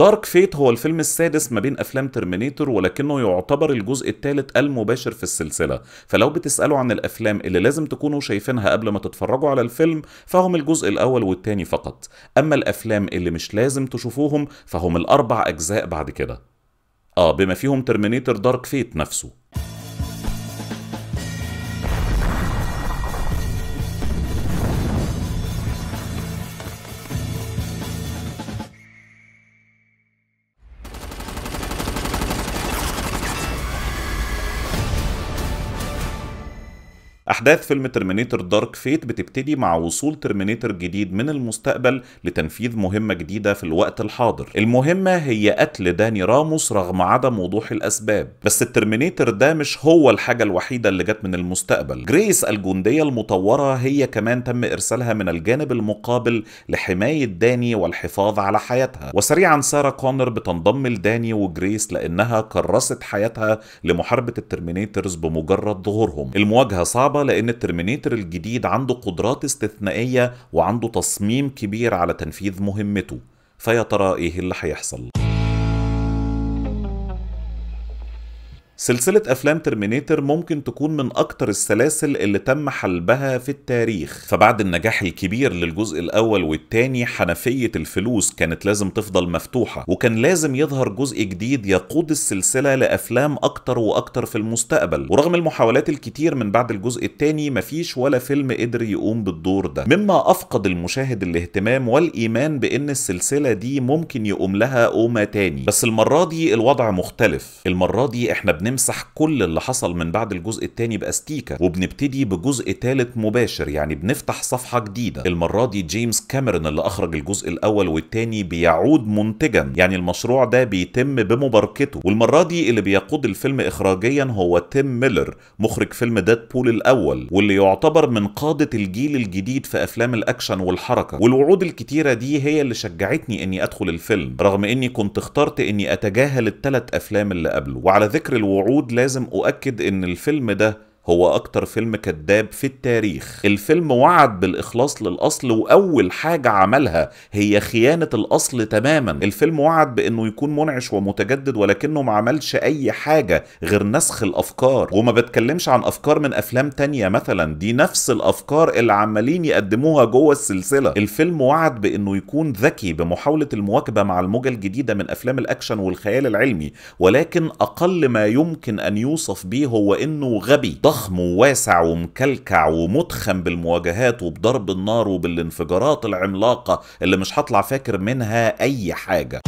دارك فيت هو الفيلم السادس ما بين افلام ترمينيتور ولكنه يعتبر الجزء الثالث المباشر في السلسله فلو بتسالوا عن الافلام اللي لازم تكونوا شايفينها قبل ما تتفرجوا على الفيلم فهم الجزء الاول والثاني فقط اما الافلام اللي مش لازم تشوفوهم فهم الاربع اجزاء بعد كده اه بما فيهم ترمينيتور دارك فيت نفسه أحداث فيلم ترمينيتر دارك فيت بتبتدي مع وصول ترمينيتر جديد من المستقبل لتنفيذ مهمة جديدة في الوقت الحاضر المهمة هي قتل داني راموس رغم عدم وضوح الأسباب بس الترمينيتر ده مش هو الحاجة الوحيدة اللي جت من المستقبل جريس الجندية المطورة هي كمان تم إرسالها من الجانب المقابل لحماية داني والحفاظ على حياتها وسريعا سارة كونر بتنضم لداني وجريس لأنها كرست حياتها لمحاربة الترمينيترز بمجرد ظهورهم المواجهة صعبة لأن الترمينيتر الجديد عنده قدرات استثنائية وعنده تصميم كبير على تنفيذ مهمته فيا ترى إيه اللي هيحصل؟ سلسلة أفلام ترمينيتر ممكن تكون من أكتر السلاسل اللي تم حلبها في التاريخ فبعد النجاح الكبير للجزء الأول والتاني حنفية الفلوس كانت لازم تفضل مفتوحة وكان لازم يظهر جزء جديد يقود السلسلة لأفلام أكتر وأكتر في المستقبل ورغم المحاولات الكتير من بعد الجزء التاني مفيش ولا فيلم قدر يقوم بالدور ده مما أفقد المشاهد الاهتمام والإيمان بأن السلسلة دي ممكن يقوم لها قومة تاني بس المرة دي الوضع مختلف المرة دي احنا بن بنمسح كل اللي حصل من بعد الجزء الثاني باستيكه وبنبتدي بجزء ثالث مباشر يعني بنفتح صفحه جديده المره دي جيمس كاميرون اللي اخرج الجزء الاول والثاني بيعود منتجا يعني المشروع ده بيتم بمباركته والمره دي اللي بيقود الفيلم اخراجيا هو تيم ميلر مخرج فيلم بول الاول واللي يعتبر من قاده الجيل الجديد في افلام الاكشن والحركه والوعود الكتيره دي هي اللي شجعتني اني ادخل الفيلم رغم اني كنت اخترت اني اتجاهل الثلاث افلام اللي قبله وعلى ذكر الوعود وعود لازم أؤكد إن الفيلم ده هو أكتر فيلم كذاب في التاريخ الفيلم وعد بالإخلاص للأصل وأول حاجة عملها هي خيانة الأصل تماما الفيلم وعد بأنه يكون منعش ومتجدد ولكنه ما عملش أي حاجة غير نسخ الأفكار وما بتكلمش عن أفكار من أفلام تانية مثلا دي نفس الأفكار اللي عمالين يقدموها جوه السلسلة الفيلم وعد بأنه يكون ذكي بمحاولة المواكبة مع الموجة الجديدة من أفلام الأكشن والخيال العلمي ولكن أقل ما يمكن أن يوصف به هو أنه غبي ضخ ضخم وواسع ومكلكع ومتخم بالمواجهات وبضرب النار وبالانفجارات العملاقة اللي مش هطلع فاكر منها أي حاجة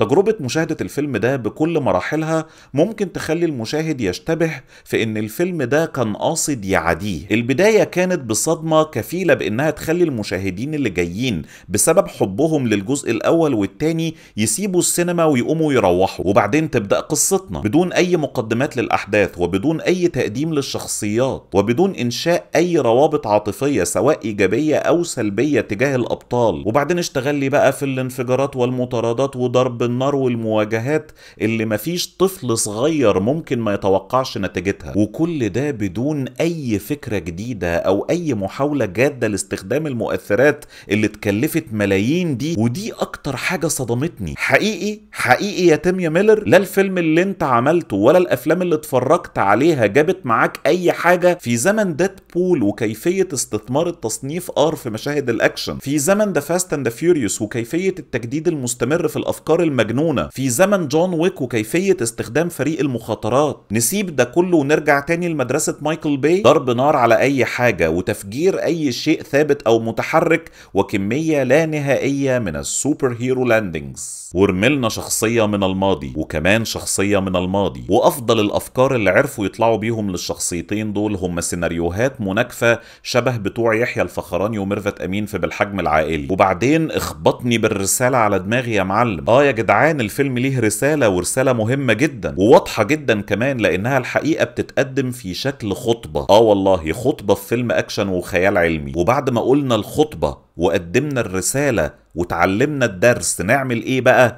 تجربة مشاهدة الفيلم ده بكل مراحلها ممكن تخلي المشاهد يشتبه في ان الفيلم ده كان قاصد يعاديه البداية كانت بصدمة كفيلة بانها تخلي المشاهدين اللي جايين بسبب حبهم للجزء الاول والتاني يسيبوا السينما ويقوموا يروحوا وبعدين تبدأ قصتنا بدون اي مقدمات للاحداث وبدون اي تقديم للشخصيات وبدون انشاء اي روابط عاطفية سواء ايجابية او سلبية تجاه الابطال وبعدين اشتغل لي بقى في الانفجارات والمطاردات وضرب النار والمواجهات اللي مفيش طفل صغير ممكن ما يتوقعش نتيجتها وكل ده بدون اي فكره جديده او اي محاوله جاده لاستخدام المؤثرات اللي اتكلفت ملايين دي ودي اكتر حاجه صدمتني حقيقي حقيقي يا تيم يا ميلر لا الفيلم اللي انت عملته ولا الافلام اللي اتفرجت عليها جابت معاك اي حاجه في زمن بول وكيفيه استثمار التصنيف ار في مشاهد الاكشن في زمن ذا فاست اند ذا فيوريوس وكيفيه التجديد المستمر في الافكار الم المجنونة في زمن جون ويك وكيفية استخدام فريق المخاطرات نسيب ده كله ونرجع تاني لمدرسة مايكل باي ضرب نار على أي حاجة وتفجير أي شيء ثابت أو متحرك وكمية لا نهائية من السوبر هيرو لاندنجز ورملنا شخصية من الماضي وكمان شخصية من الماضي وأفضل الأفكار اللي عرفوا يطلعوا بيهم للشخصيتين دول هم سيناريوهات مناكفة شبه بتوع يحيى الفخراني وميرفت أمين في بالحجم العائلي وبعدين اخبطني بالرسالة على دماغي يا معلم آه يا جدعان الفيلم ليه رسالة ورسالة مهمة جدا وواضحة جدا كمان لأنها الحقيقة بتتقدم في شكل خطبة آه والله خطبة في فيلم أكشن وخيال علمي وبعد ما قلنا الخطبة وقدمنا الرسالة وتعلمنا الدرس نعمل إيه بقى؟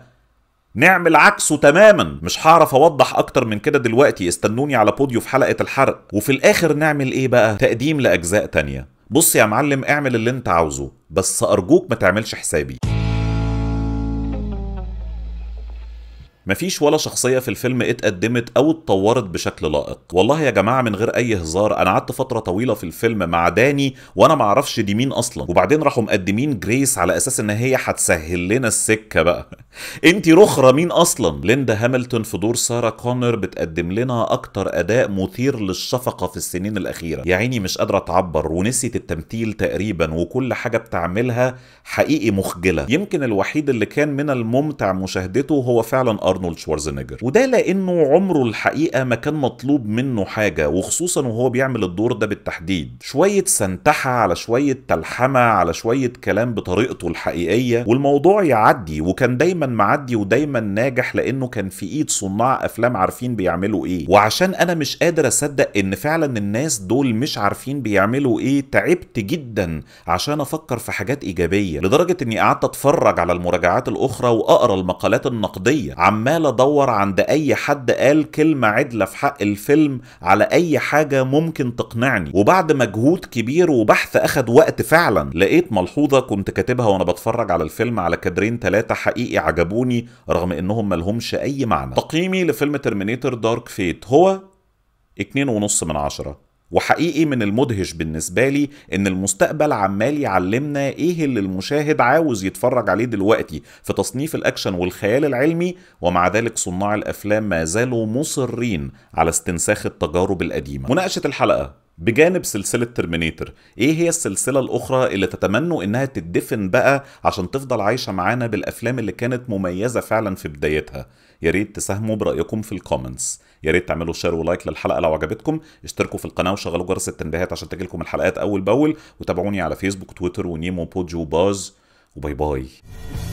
نعمل عكسه تماما مش هعرف اوضح اكتر من كده دلوقتي استنوني على بوديو في حلقه الحرق وفي الاخر نعمل ايه بقى تقديم لاجزاء تانية بص يا معلم اعمل اللي انت عاوزه بس ارجوك ما تعملش حسابي مفيش ولا شخصيه في الفيلم اتقدمت او اتطورت بشكل لائق والله يا جماعه من غير اي هزار انا قعدت فتره طويله في الفيلم مع داني وانا معرفش دي مين اصلا وبعدين راحوا مقدمين جريس على اساس ان هي هتسهل لنا السكه بقى انت رخره مين اصلا ليندا هاملتون في دور ساره كونر بتقدم لنا اكتر اداء مثير للشفقه في السنين الاخيره يا عيني مش قادره تعبر ونسيت التمثيل تقريبا وكل حاجه بتعملها حقيقي مخجله يمكن الوحيد اللي كان من الممتع مشاهدته هو فعلا ارنولد شوارزنيجر وده لانه عمره الحقيقه ما كان مطلوب منه حاجه وخصوصا وهو بيعمل الدور ده بالتحديد شويه سنتحه على شويه تلحمه على شويه كلام بطريقته الحقيقيه والموضوع يعدي وكان دايما معدي ودايما ناجح لانه كان في ايد صناع افلام عارفين بيعملوا ايه وعشان انا مش قادر اصدق ان فعلا الناس دول مش عارفين بيعملوا ايه تعبت جدا عشان افكر في حاجات ايجابيه لدرجه اني قعدت اتفرج على المراجعات الاخرى واقرا المقالات النقديه عمال ادور عند اي حد قال كلمه عدله في حق الفيلم على اي حاجه ممكن تقنعني وبعد مجهود كبير وبحث اخد وقت فعلا لقيت ملحوظه كنت كاتبها وانا بتفرج على الفيلم على كادرين ثلاثه حقيقي عجبوني رغم انهم ملهمش اي معنى تقييمي لفيلم ترمينيتور دارك فيت هو 2.5 من عشرة وحقيقي من المدهش بالنسبة لي إن المستقبل عمال يعلمنا إيه اللي المشاهد عاوز يتفرج عليه دلوقتي في تصنيف الأكشن والخيال العلمي ومع ذلك صناع الأفلام ما زالوا مصرين على استنساخ التجارب القديمة مناقشة الحلقة بجانب سلسلة ترمينيتر ايه هي السلسلة الاخرى اللي تتمنوا انها تدفن بقى عشان تفضل عايشة معانا بالافلام اللي كانت مميزة فعلا في بدايتها يا ريت تساهموا برأيكم في الكومنتس يا ريت تعملوا شير ولايك للحلقه لو عجبتكم اشتركوا في القناه وشغلوا جرس التنبيهات عشان تجيلكم الحلقات اول باول وتابعوني على فيسبوك تويتر ونيمو بودجو باز وباي باي